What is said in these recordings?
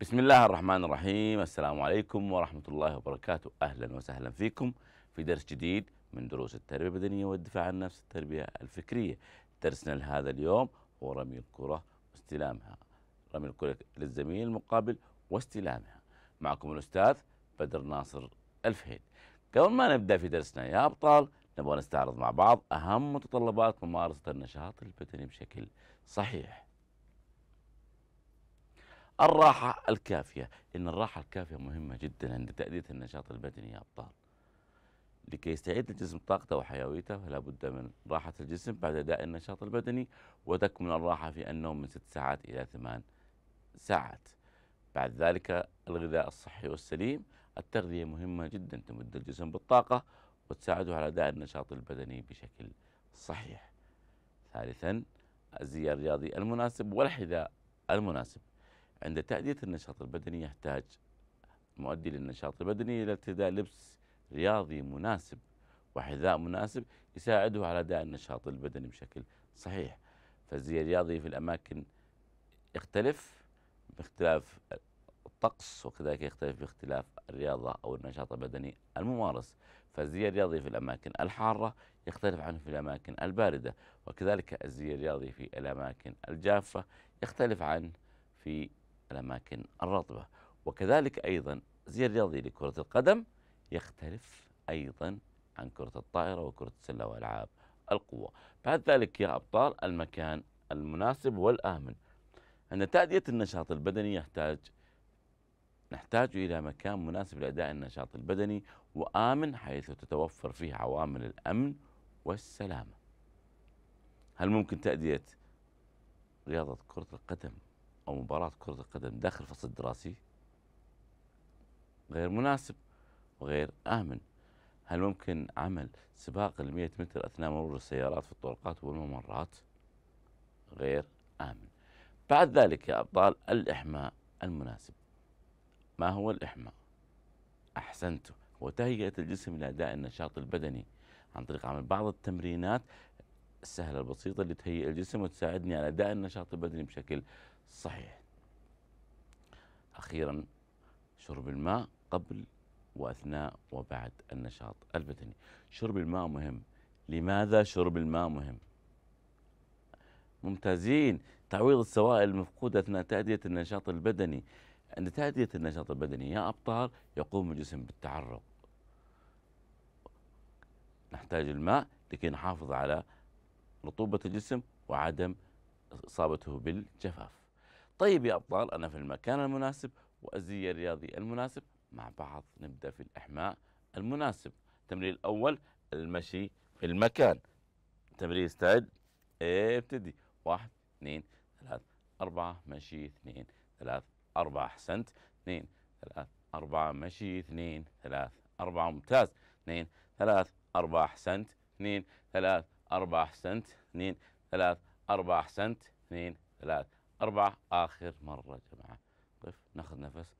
بسم الله الرحمن الرحيم السلام عليكم ورحمة الله وبركاته أهلا وسهلا فيكم في درس جديد من دروس التربية البدنية والدفاع عن النفس التربية الفكرية درسنا لهذا اليوم هو رمي الكرة واستلامها رمي الكرة للزميل المقابل واستلامها معكم الأستاذ بدر ناصر الفهيد قبل ما نبدأ في درسنا يا أبطال نبغى نستعرض مع بعض أهم متطلبات ممارسة النشاط البدني بشكل صحيح الراحة الكافية إن الراحة الكافية مهمة جدا عند تأدية النشاط البدني يا أبطال لكي يستعيد الجسم طاقته وحيويته فلا بد من راحة الجسم بعد أداء النشاط البدني وتكمن الراحة في النوم من ست ساعات إلى ثمان ساعات بعد ذلك الغذاء الصحي والسليم التغذية مهمة جدا تمد الجسم بالطاقة وتساعده على أداء النشاط البدني بشكل صحيح ثالثا الزي الرياضي المناسب والحذاء المناسب عند تأدية النشاط البدني يحتاج مؤدي للنشاط البدني إلى ارتداء لبس رياضي مناسب وحذاء مناسب يساعده على أداء النشاط البدني بشكل صحيح فالزي الرياضي في الأماكن يختلف باختلاف الطقس وكذلك يختلف باختلاف الرياضة أو النشاط البدني الممارس فالزي الرياضي في الأماكن الحارة يختلف عنه في الأماكن الباردة وكذلك الزي الرياضي في الأماكن الجافة يختلف عنه في الأماكن الرطبة وكذلك أيضا زي الرياضي لكرة القدم يختلف أيضا عن كرة الطائرة وكرة السلة وألعاب القوة بعد ذلك يا أبطال المكان المناسب والآمن أن تأدية النشاط البدني يحتاج نحتاج إلى مكان مناسب لأداء النشاط البدني وآمن حيث تتوفر فيه عوامل الأمن والسلامة هل ممكن تأدية رياضة كرة القدم أو مباراة كرة القدم داخل الفصل الدراسي غير مناسب وغير آمن هل ممكن عمل سباق ال 100 متر أثناء مرور السيارات في الطرقات والممرات غير آمن بعد ذلك يا أبطال الإحماء المناسب ما هو الإحماء؟ احسنت هو تهيئه الجسم لأداء النشاط البدني عن طريق عمل بعض التمرينات السهلة البسيطة اللي تهيئ الجسم وتساعدني على أداء النشاط البدني بشكل صحيح أخيرا شرب الماء قبل وأثناء وبعد النشاط البدني شرب الماء مهم لماذا شرب الماء مهم ممتازين تعويض السوائل المفقودة أثناء تأدية النشاط البدني عند تأدية النشاط البدني يا أبطال يقوم الجسم بالتعرق نحتاج الماء لكي نحافظ على رطوبة الجسم وعدم إصابته بالجفاف طيب يا أبطال أنا في المكان المناسب وأزي الرياضي المناسب مع بعض نبدأ في الإحماء المناسب التمرين الأول المشي في المكان تمرين استعد ابتدي واحد اثنين ثلاث أربعة مشي اثنين ثلاث أربعة أحسنت اثنين ثلاث أربعة مشي اثنين ثلاث أربعة ممتاز اثنين ثلاث أربعة أحسنت اثنين ثلاث أربعة أحسنت اثنين ثلاث أربعة أحسنت اثنين ثلاث أربعة آخر مرة جماعة قف طيب، ناخذ نفس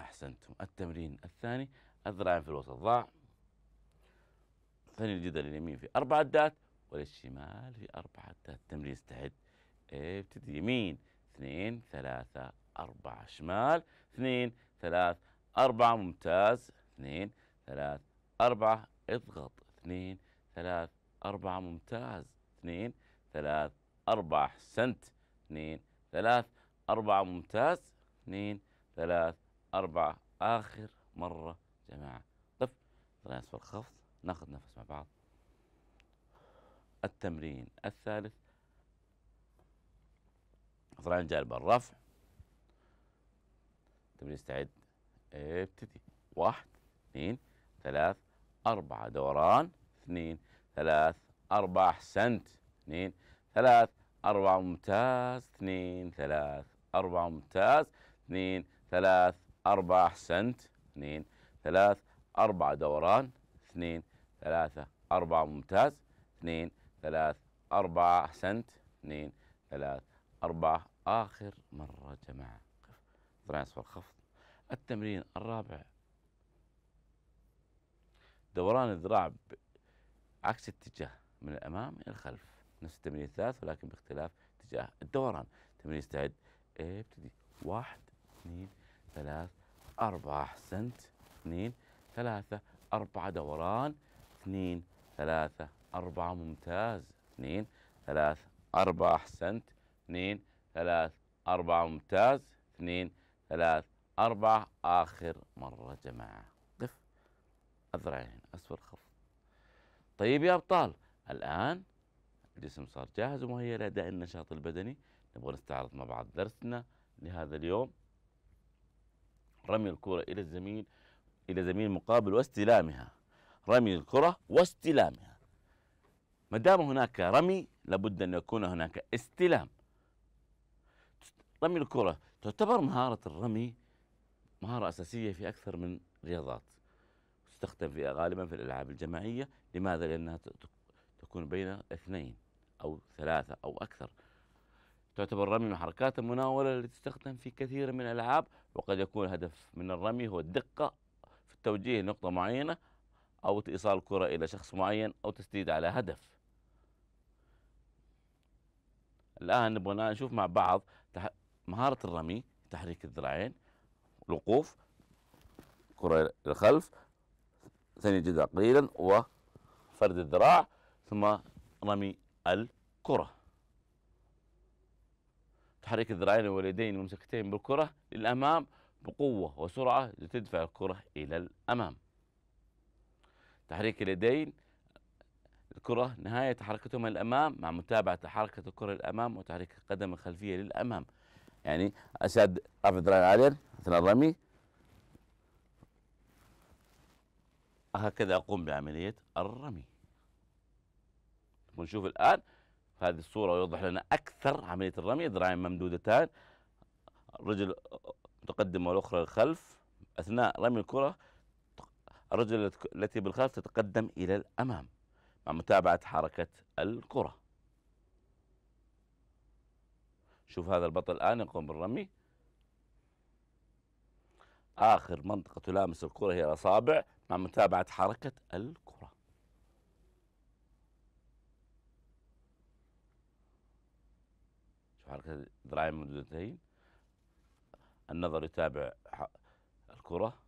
أحسنتم التمرين الثاني الذراعين في الوسط ضاع ثاني الجدر اليمين في أربعة دات وللشمال في أربعة دات تمرين استعد ابتدي إيه، يمين اثنين ثلاثة أربعة شمال اثنين ثلاث أربعة ممتاز اثنين ثلاث أربعة اضغط اثنين ثلاث أربعة ممتاز اثنين ثلاث أربعة أحسنت اثنين ثلاث أربعة ممتاز اثنين ثلاث أربعة آخر مرة جماعة قف طلعنا أسفل الخفض ناخذ نفس مع بعض التمرين الثالث طلعنا جانب الرفع تمرين استعد ابتدي واحد اثنين ثلاث أربعة دوران اثنين ثلاث أربعة أحسنت اثنين ثلاث أربعة ممتاز اثنين ثلاث أربعة ممتاز اثنين ثلاث أربعة أحسنت اثنين ثلاث أربعة دوران اثنين ثلاثة أربعة ممتاز اثنين ثلاث أربعة أحسنت اثنين ثلاث أربعة آخر مرة جماعة طلع أسفل خفض التمرين الرابع دوران الذراع عكس اتجاه من الأمام إلى الخلف نفس التمرين الثالث ولكن باختلاف اتجاه الدوران تمرين يستعد ابتدي واحد اثنين ثلاث أربعة أحسنت اثنين ثلاثة أربعة دوران اثنين ثلاثة أربعة ممتاز اثنين ثلاثة أربعة أحسنت اثنين ثلاث أربعة ممتاز اثنين ثلاث أربعة آخر مرة جماعة قف أذرعين أسفل خف طيب يا أبطال الآن الجسم صار جاهز ومهيئ لأداء النشاط البدني نبغى نستعرض مع بعض درسنا لهذا اليوم رمي الكرة إلى الزميل إلى زميل مقابل واستلامها رمي الكرة واستلامها ما دام هناك رمي لابد أن يكون هناك استلام رمي الكرة تعتبر مهارة الرمي مهارة أساسية في أكثر من رياضات تستخدم في غالبا في الألعاب الجماعية لماذا؟ لأنها تكون بين اثنين أو ثلاثة أو أكثر تعتبر الرمي من حركات المناولة التي تستخدم في كثير من الألعاب وقد يكون الهدف من الرمي هو الدقة في التوجيه نقطة معينة أو إيصال الكرة إلى شخص معين أو تسديد على هدف الآن نبغى نشوف مع بعض مهارة الرمي تحريك الذراعين الوقوف كرة للخلف ثاني جدا قليلا وفرد الذراع ثم رمي الكرة تحريك الذراعين واليدين الممسكتين بالكرة للأمام بقوة وسرعة لتدفع الكرة إلى الأمام تحريك اليدين الكرة نهاية حركتهما للأمام مع متابعة حركة الكرة للأمام وتحريك القدم الخلفية للأمام يعني أسد رفع الذراعين عاليا أثناء الرمي هكذا أقوم بعملية الرمي ونشوف الآن هذه الصورة يوضح لنا أكثر عملية الرمي ذراعين ممدودتان رجل متقدمة والأخرى للخلف أثناء رمي الكرة الرجل التي بالخلف تتقدم إلى الأمام مع متابعة حركة الكرة شوف هذا البطل الآن يقوم بالرمي آخر منطقة تلامس الكرة هي الأصابع مع متابعة حركة الكرة حركة ذراعين مدلتين النظر يتابع الكرة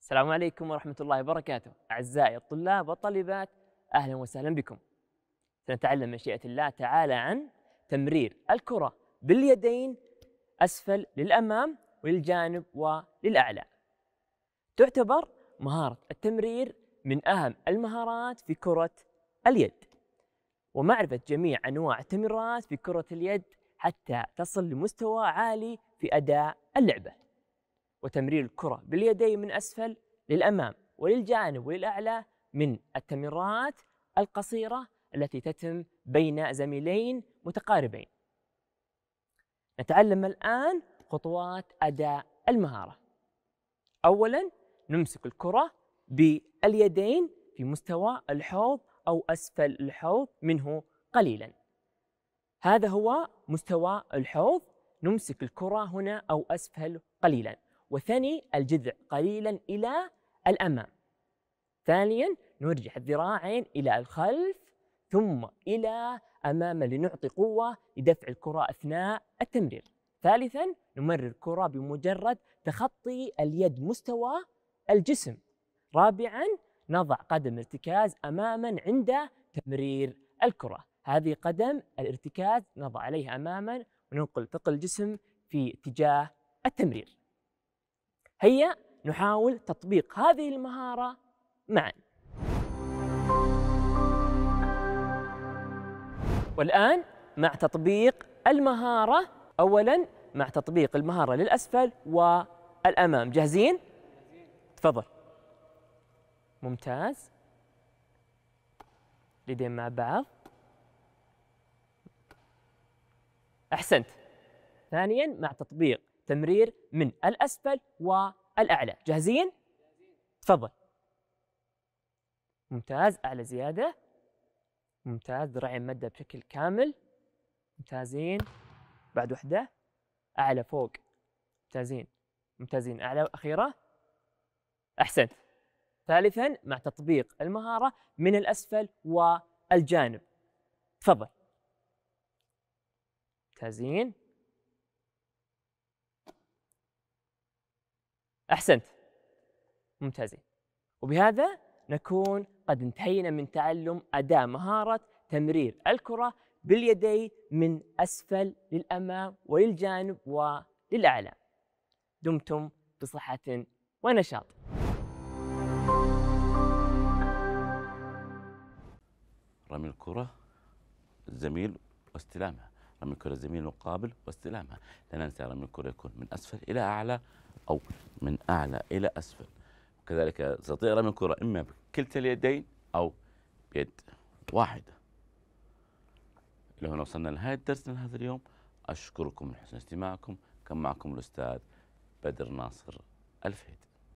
السلام عليكم ورحمة الله وبركاته أعزائي الطلاب والطالبات أهلا وسهلا بكم سنتعلم مشيئة الله تعالى عن تمرير الكرة باليدين أسفل للأمام وللجانب وللأعلى تعتبر مهارة التمرير من أهم المهارات في كرة اليد ومعرفة جميع أنواع التمريرات في كرة اليد حتى تصل لمستوى عالي في أداء اللعبة وتمرير الكرة باليدين من أسفل للأمام وللجانب وللأعلى من التمريرات القصيرة التي تتم بين زميلين متقاربين نتعلم الآن خطوات أداء المهارة أولا نمسك الكرة باليدين في مستوى الحوض أو أسفل الحوض منه قليلا هذا هو مستوى الحوض نمسك الكرة هنا أو أسفل قليلا وثاني الجذع قليلا إلى الأمام ثانيا نرجع الذراعين إلى الخلف ثم إلى أمام لنعطي قوة لدفع الكرة أثناء التمرير ثالثا نمرر الكرة بمجرد تخطي اليد مستوى الجسم رابعا نضع قدم ارتكاز أماما عند تمرير الكرة هذه قدم الارتكاز نضع عليها أماما وننقل ثقل الجسم في اتجاه التمرير هيا نحاول تطبيق هذه المهارة معا والآن مع تطبيق المهارة أولا مع تطبيق المهارة للأسفل والأمام جاهزين؟ تفضل ممتاز اليدين مع بعض احسنت ثانيا مع تطبيق تمرير من الاسفل والاعلى جاهزين تفضل ممتاز اعلى زياده ممتاز ذراعين مده بشكل كامل ممتازين بعد وحده اعلى فوق ممتازين ممتازين اعلى واخيره احسنت ثالثا مع تطبيق المهارة من الأسفل والجانب تفضل ممتازين أحسنت ممتازين وبهذا نكون قد انتهينا من تعلم أداة مهارة تمرير الكرة باليدين من أسفل للأمام وللجانب وللأعلى دمتم بصحة ونشاط رمي الكرة الزميل واستلامها رمي الكرة الزميل المقابل واستلامها لا ننسى رمي الكرة يكون من أسفل إلى أعلى أو من أعلى إلى أسفل كذلك تستطيع رمي الكرة إما بكلتا اليدين أو بيد واحدة إلى هنا وصلنا لنهاية درسنا لهذا اليوم أشكركم لحسن استماعكم كان معكم الأستاذ بدر ناصر الفهيد